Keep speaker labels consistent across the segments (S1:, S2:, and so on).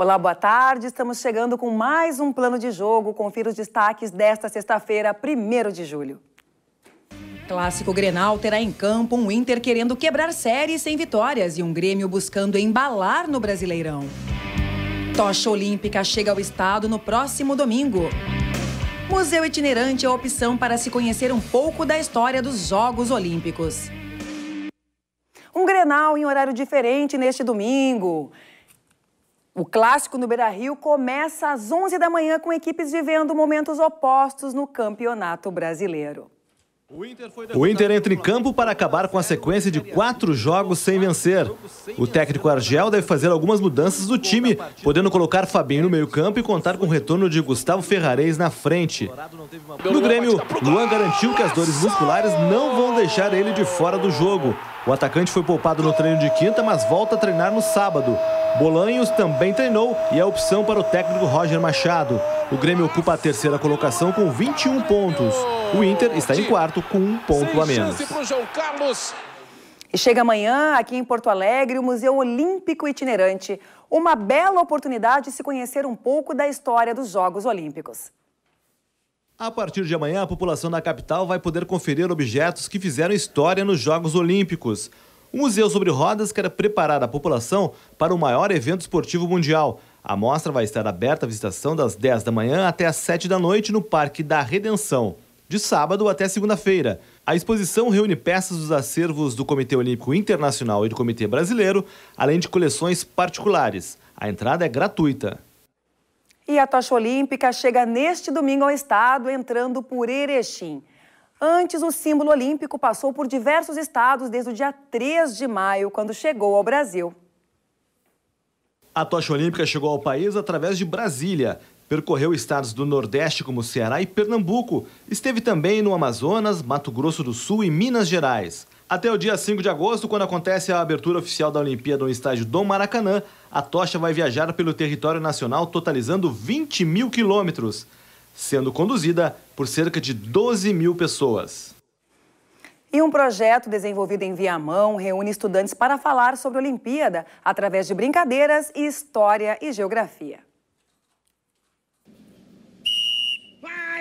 S1: Olá, boa tarde. Estamos chegando com mais um plano de jogo. Confira os destaques desta sexta-feira, 1 de julho. Clássico Grenal terá em campo um Inter querendo quebrar séries sem vitórias e um Grêmio buscando embalar no Brasileirão. Tocha Olímpica chega ao estado no próximo domingo. Museu itinerante é a opção para se conhecer um pouco da história dos Jogos Olímpicos. Um Grenal em horário diferente neste domingo. O clássico no Beira-Rio começa às 11 da manhã com equipes vivendo momentos opostos no Campeonato Brasileiro.
S2: O Inter, o Inter entra em campo para acabar com a sequência de quatro jogos sem vencer. O técnico Argel deve fazer algumas mudanças do time, podendo colocar Fabinho no meio-campo e contar com o retorno de Gustavo Ferrares na frente. No Grêmio, Luan garantiu que as dores musculares não vão deixar ele de fora do jogo. O atacante foi poupado no treino de quinta, mas volta a treinar no sábado. Bolanhos também treinou e é opção para o técnico Roger Machado. O Grêmio ocupa a terceira colocação com 21 pontos. O Inter está em quarto com um ponto a menos.
S1: E chega amanhã, aqui em Porto Alegre, o Museu Olímpico Itinerante. Uma bela oportunidade de se conhecer um pouco da história dos Jogos Olímpicos.
S2: A partir de amanhã, a população da capital vai poder conferir objetos que fizeram história nos Jogos Olímpicos. O Museu sobre Rodas quer preparar a população para o maior evento esportivo mundial. A mostra vai estar aberta à visitação das 10 da manhã até as 7 da noite no Parque da Redenção, de sábado até segunda-feira. A exposição reúne peças dos acervos do Comitê Olímpico Internacional e do Comitê Brasileiro, além de coleções particulares. A entrada é gratuita.
S1: E a tocha olímpica chega neste domingo ao estado, entrando por Erechim. Antes, o símbolo olímpico passou por diversos estados desde o dia 3 de maio, quando chegou ao Brasil.
S2: A tocha olímpica chegou ao país através de Brasília, percorreu estados do Nordeste como Ceará e Pernambuco, esteve também no Amazonas, Mato Grosso do Sul e Minas Gerais. Até o dia 5 de agosto, quando acontece a abertura oficial da Olimpíada no estádio do Maracanã, a tocha vai viajar pelo território nacional, totalizando 20 mil quilômetros, sendo conduzida por cerca de 12 mil pessoas.
S1: E um projeto desenvolvido em Viamão reúne estudantes para falar sobre a Olimpíada através de brincadeiras, história e geografia.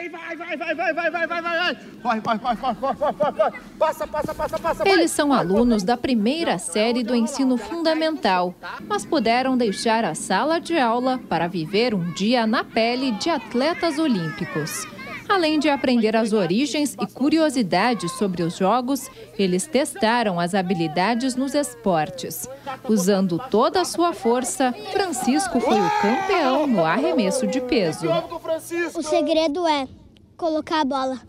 S3: vai, vai, vai, vai, vai, vai, vai, vai, vai. Corre, corre, corre, corre, corre, corre, corre. Passa, passa, passa, passa. Eles
S4: são alunos da primeira série do ensino fundamental, mas puderam deixar a sala de aula para viver um dia na pele de atletas olímpicos. Além de aprender as origens e curiosidades sobre os jogos, eles testaram as habilidades nos esportes. Usando toda a sua força, Francisco foi o campeão no arremesso de peso. O segredo é colocar a bola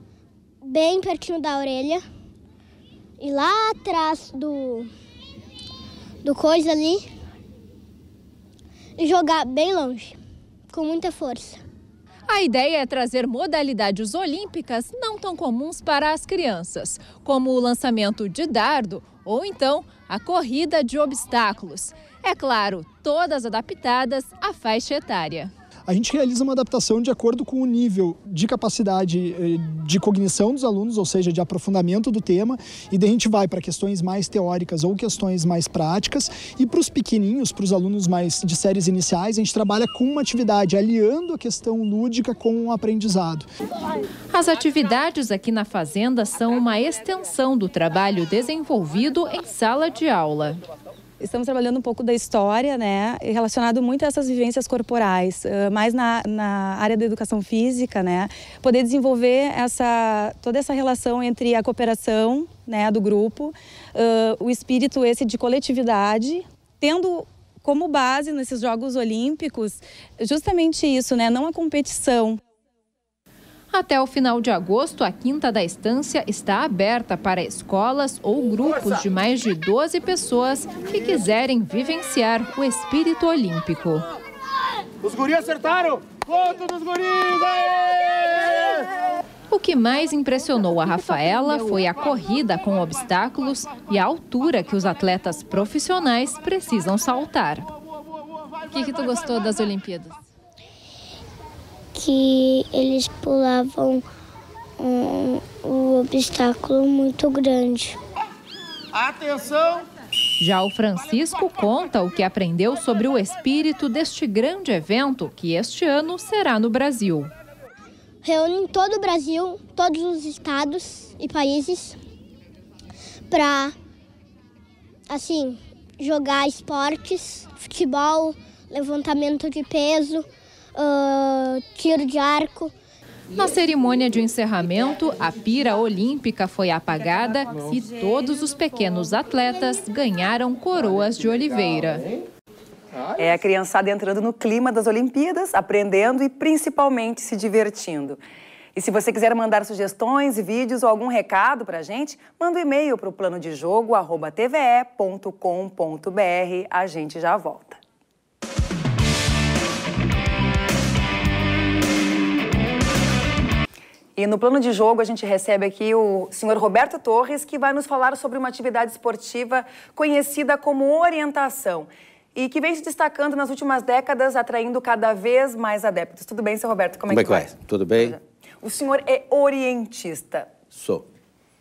S4: bem pertinho da orelha e lá atrás do do coisa ali e jogar bem longe, com muita força. A ideia é trazer modalidades olímpicas não tão comuns para as crianças, como o lançamento de dardo ou então a corrida de obstáculos. É claro, todas adaptadas à faixa etária a gente realiza uma adaptação de acordo com o nível de capacidade eh, de cognição dos alunos, ou seja, de aprofundamento do tema, e daí a gente vai para questões mais teóricas ou questões mais práticas. E para os pequeninhos, para os alunos mais de séries iniciais, a gente trabalha com uma atividade, aliando a questão lúdica com o aprendizado. As atividades aqui na Fazenda são uma extensão do trabalho desenvolvido em sala de aula.
S1: Estamos trabalhando um pouco da história, né, relacionado muito a essas vivências corporais, mais na, na área da educação física, né, poder desenvolver essa toda essa relação entre a cooperação, né, do grupo, uh, o espírito esse de coletividade, tendo como base nesses Jogos Olímpicos
S4: justamente isso, né, não a competição, até o final de agosto, a Quinta da Estância está aberta para escolas ou grupos de mais de 12 pessoas que quiserem vivenciar o espírito olímpico. Os guris acertaram! Ponto dos guris! Aê! O que mais impressionou a Rafaela foi a corrida com obstáculos e a altura que os atletas profissionais precisam saltar. O que, que tu gostou das Olimpíadas? que eles pulavam um, um obstáculo muito grande.
S3: Atenção!
S4: Já o Francisco conta o que aprendeu sobre o espírito deste grande evento que este ano será no Brasil. Reúne todo o Brasil, todos os estados e países para assim jogar esportes, futebol, levantamento de peso, uh, tiro de arco. Na cerimônia de encerramento, a pira olímpica foi apagada e todos os pequenos atletas ganharam coroas de oliveira.
S1: É a criançada entrando no clima das Olimpíadas, aprendendo e principalmente se divertindo. E se você quiser mandar sugestões, vídeos ou algum recado para a gente, manda um e-mail para o plano de A gente já volta. E no plano de jogo a gente recebe aqui o senhor Roberto Torres, que vai nos falar sobre uma atividade esportiva conhecida como orientação e que vem se destacando nas últimas décadas, atraindo cada vez mais adeptos. Tudo bem, senhor Roberto? Como, é como é que vai? Tudo bem. O senhor é orientista. Sou.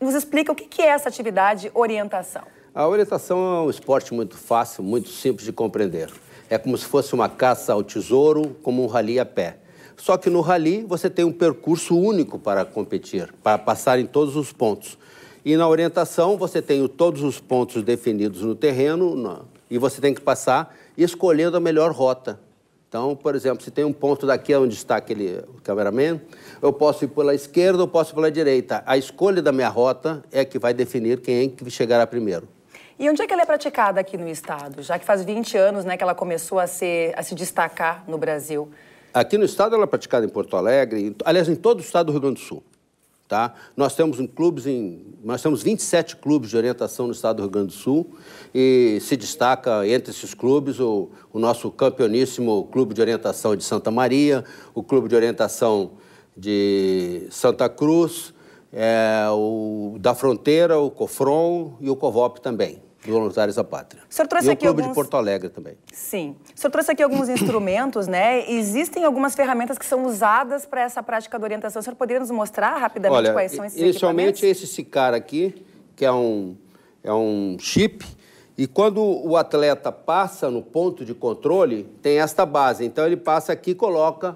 S1: Nos explica o que é essa atividade orientação.
S3: A orientação é um esporte muito fácil, muito simples de compreender. É como se fosse uma caça ao tesouro, como um rali a pé. Só que no rally você tem um percurso único para competir, para passar em todos os pontos. E na orientação você tem todos os pontos definidos no terreno e você tem que passar escolhendo a melhor rota. Então, por exemplo, se tem um ponto daqui onde está aquele cameraman, eu posso ir pela esquerda ou posso ir pela direita. A escolha da minha rota é que vai definir quem é que chegará primeiro.
S1: E onde é que ela é praticada aqui no Estado? Já que faz 20 anos né, que ela começou a, ser, a se destacar no Brasil.
S3: Aqui no estado ela é praticada em Porto Alegre, aliás, em todo o estado do Rio Grande do Sul. Tá? Nós temos um clubes em, nós temos 27 clubes de orientação no estado do Rio Grande do Sul e se destaca entre esses clubes o, o nosso campeoníssimo clube de orientação de Santa Maria, o clube de orientação de Santa Cruz, é, o da Fronteira, o Cofron e o Covop também dos Voluntários da Pátria.
S1: O senhor trouxe e aqui o Clube alguns... de Porto Alegre também. Sim. O senhor trouxe aqui alguns instrumentos, né? Existem algumas ferramentas que são usadas para essa prática da orientação. O senhor poderia nos mostrar rapidamente Olha, quais são esses inicialmente
S3: esse, esse cara aqui, que é um, é um chip, e quando o atleta passa no ponto de controle, tem esta base. Então ele passa aqui e coloca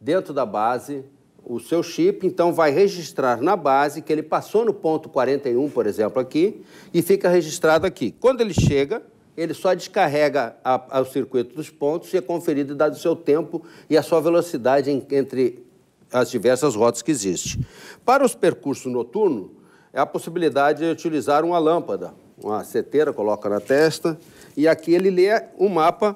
S3: dentro da base o seu chip, então vai registrar na base que ele passou no ponto 41, por exemplo, aqui, e fica registrado aqui. Quando ele chega, ele só descarrega a, ao circuito dos pontos e é conferido dado o seu tempo e a sua velocidade em, entre as diversas rotas que existem. Para os percursos noturnos, é a possibilidade de utilizar uma lâmpada, uma seteira, coloca na testa, e aqui ele lê o mapa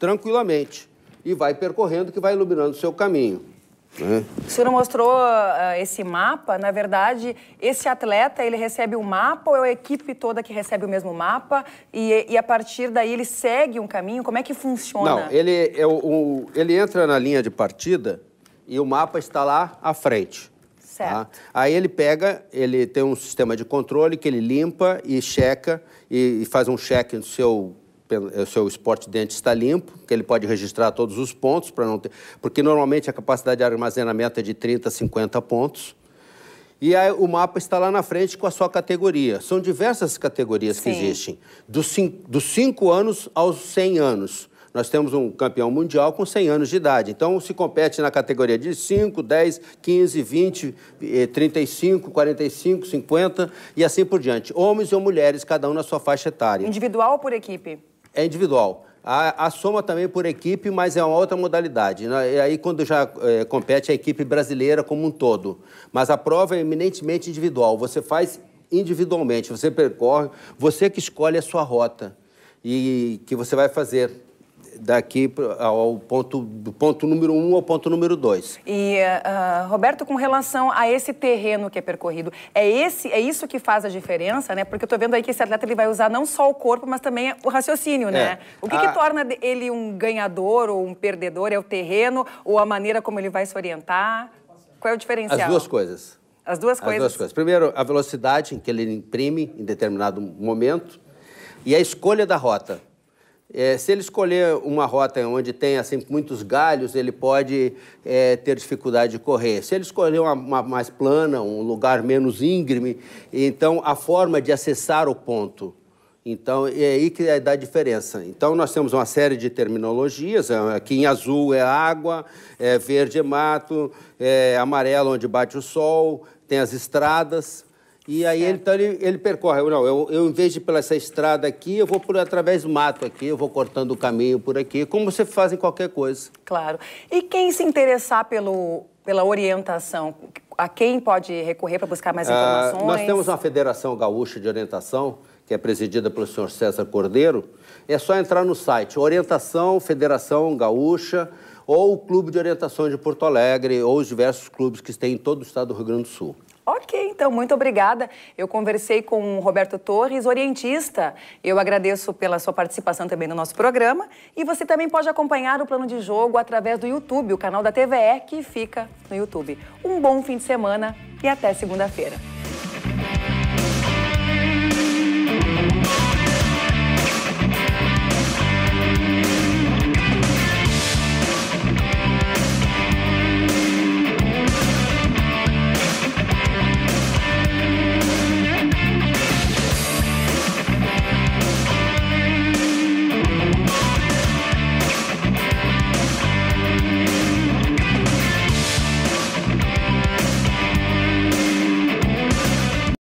S3: tranquilamente e vai percorrendo que vai iluminando o seu caminho. Né?
S1: O senhor mostrou uh, esse mapa. Na verdade, esse atleta, ele recebe um mapa ou é a equipe toda que recebe o mesmo mapa? E, e a partir daí ele segue um caminho? Como é que funciona? Não,
S3: ele, é o, o, ele entra na linha de partida e o mapa está lá à frente. Tá? Certo. Tá? Aí ele pega, ele tem um sistema de controle que ele limpa e checa e, e faz um check no seu é, o seu esporte dente está limpo, que ele pode registrar todos os pontos, para não ter, porque normalmente a capacidade de armazenamento é de 30, 50 pontos. E aí, o mapa está lá na frente com a sua categoria. São diversas categorias Sim. que existem, dos 5 anos aos 100 anos. Nós temos um campeão mundial com 100 anos de idade. Então, se compete na categoria de 5, 10, 15, 20, 35, 45, 50 e assim por diante. Homens ou mulheres, cada um na sua faixa etária. Individual ou por equipe? É individual. A, a, soma também por equipe, mas é uma outra modalidade. Né? E aí, quando já é, compete a equipe brasileira como um todo. Mas a prova é eminentemente individual. Você faz individualmente, você percorre, você que escolhe a sua rota e que você vai fazer daqui ao ponto, do ponto número um ao ponto número dois.
S1: E, uh, Roberto, com relação a esse terreno que é percorrido, é, esse, é isso que faz a diferença, né? Porque eu estou vendo aí que esse atleta ele vai usar não só o corpo, mas também o raciocínio, né? é. né? O que, a... que, ah. torna ele um ganhador ou um perdedor? É o terreno ou a maneira como ele vai se orientar? Qual é o diferencial? As duas coisas. As duas coisas. As duas coisas.
S3: Primeiro, a velocidade que ele imprime em determinado momento e a escolha da rota. É, se ele escolher uma rota onde tem assim muitos galhos, ele pode é, ter dificuldade de correr. Se ele escolher uma, uma, mais plana, um lugar menos íngreme, então a forma de acessar o ponto. Então, é aí que é dá a diferença. Então, nós temos uma série de terminologias. É, aqui em azul é água, é verde é mato, é amarelo onde bate o sol, tem as estradas. E aí ele, então, ele, ele percorre. Eu, não, eu, eu, em vez de ir pela essa estrada aqui, eu vou por através do mato aqui, eu vou cortando o caminho por aqui, como você faz em qualquer coisa. Claro.
S1: E quem se interessar pelo, pela orientação, a quem pode recorrer para buscar mais ah, informações? Ah, nós temos uma
S3: Federação Gaúcha de Orientação, que é presidida pelo senhor César Cordeiro. É só entrar no site Orientação Federação Gaúcha ou o Clube de Orientação de Porto Alegre, ou os diversos clubes que tem em todo o estado do Rio Grande do Sul. Ok,
S1: então, muito obrigada. Eu conversei com o Roberto Torres, orientista. Eu agradeço pela sua participação também no nosso programa. E você também pode acompanhar o plano de jogo através do YouTube, o canal da TVE, que fica no YouTube. Um bom fim de semana e até segunda-feira.